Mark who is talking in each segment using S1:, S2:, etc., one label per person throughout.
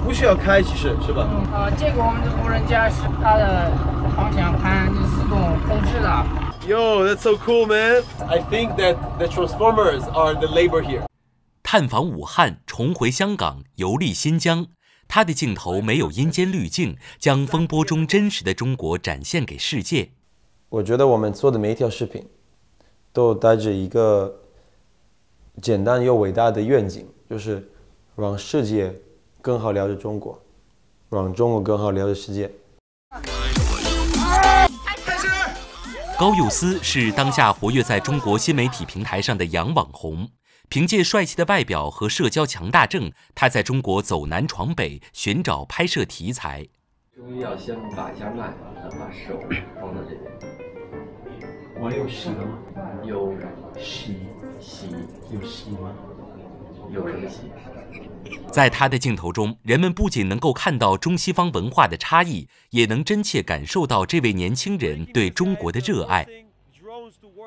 S1: 不需要开，其实，是吧？啊，这个我们的无人驾驶，它的方向盘是自动控制的。Yo, that's so cool, man! I think that the transformers are the labor here.
S2: 探访武汉，重回香港，游历新疆，他的镜头没有阴间滤镜，将风
S1: 波中真实的中国展现给世界。我觉得我们做的每一条视频，都带着一个简单又伟大的愿景，就是让世界。更好了解中国，让中国更好了解世界。高佑思是当下活
S2: 跃在中国新媒体平台上的洋网红，凭借帅气的外表和社交强大症，他在中国走南闯北，寻找拍摄题材。中医要先把一下脉，把手放到这边。
S1: 我有舌吗？有，舌，舌，有舌吗？
S2: 在他的镜头中，人们不仅能够看到中西方文化的差异，也能真切感受到这位年轻人对中国的热爱。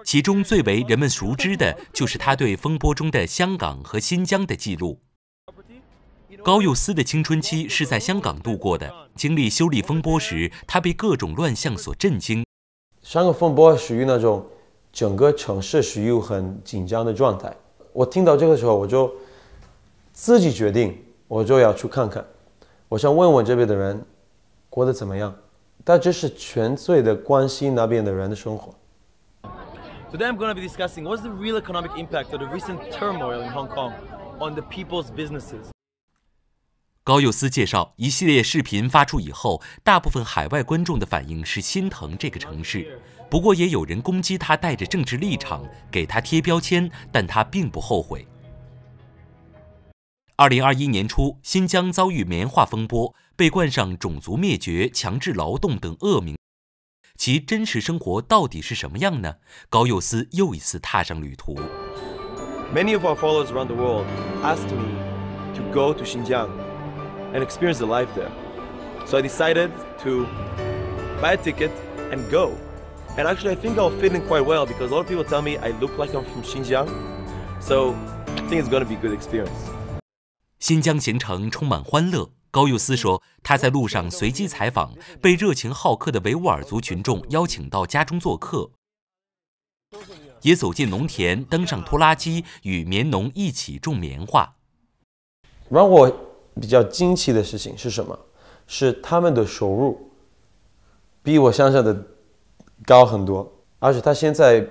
S2: 其中最为人们熟知的就是他对风波中的香港和新疆的记录。高佑思的青春期是在香港度过的，经历修例风波
S1: 时，他被各种乱象所震惊。香港风波属于那种整个城市属于很紧张的状态。我听到这个时候，我就自己决定，我就要去看看，我想问问这边的人，过得怎么样。但这是纯粹的关心那边的人的生活。Today I'm going to be discussing what's the real economic impact of the recent turmoil in Hong Kong on the people's businesses.
S2: 高佑斯介绍，一系列视频发出以后，大部分海外观众的反应是心疼这个城市，不过也有人攻击他带着政治立场给他贴标签，但他并不后悔。二零二一年初，新疆遭遇棉花风波，被冠上种族灭绝、强制劳动等恶名，其真实生活到底是什么样呢？高佑斯
S1: 又一次踏上旅途。Many of our followers around the world asked me to go to Xinjiang. And experience a life there. So I decided to buy a ticket and go. And actually, I think I'll fit in quite well because a lot of people tell me I look like I'm from Xinjiang. So I think it's gonna be a good experience.
S2: 新疆行程充满欢乐。高佑思说，他在路上随机采访被热情好客的维吾尔族群众，邀请到家中做客。也走进农田，登上拖拉机，与棉农一起种棉花。
S1: 我比较惊奇的事情是什么？是他们的收入比我想象的高很多，而且他现在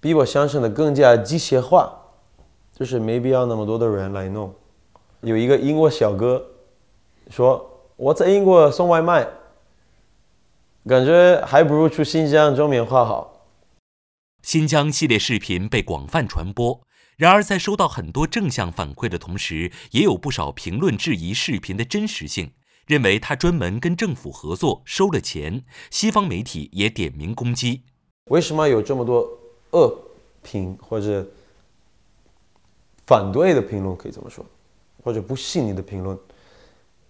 S1: 比我想象的更加机械化，就是没必要那么多的人来弄。有一个英国小哥说：“我在英国送外卖，感觉还不如去新疆种棉花好。”新疆
S2: 系列视频被广泛传播。然而，在收到很多正向反馈的同时，也有不少评论质疑视频的真实性，认为他专门跟政府合作
S1: 收了钱。西方媒体也点名攻击。为什么有这么多恶评或者反对的评论？可以这么说，或者不信你的评论，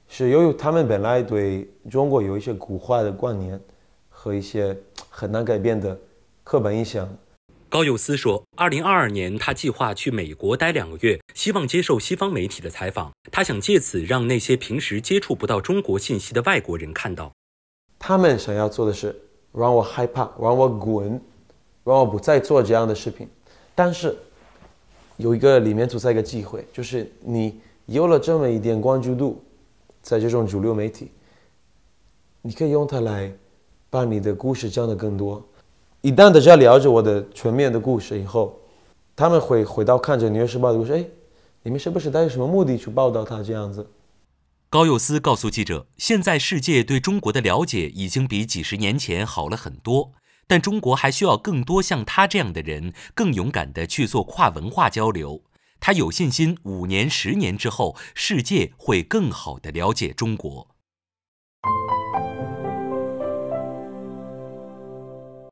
S1: 是由于他们本来对中国有一些古坏的观念和一些很难改变的刻板印象。
S2: 高佑思说：“二零二二年，他计划去美国待两个月，希望接受西方媒体的采访。他想借此让那些平时接触不到中国信息的外国人看到。
S1: 他们想要做的是让我害怕，让我滚，让我不再做这样的视频。但是，有一个里面存在一个机会，就是你有了这么一点关注度，在这种主流媒体，你可以用它来把你的故事讲得更多。”一旦大家了解我的全面的故事以后，他们会回到看着《纽约时报》说：“哎，你们是不是带着什么目的去报道他这样子？”
S2: 高佑思告诉记者：“现在世界对中国的了解已经比几十年前好了很多，但中国还需要更多像他这样的人，更勇敢的去做跨文化交流。他有信心，五年、十年之后，世界会更好的了解中国。”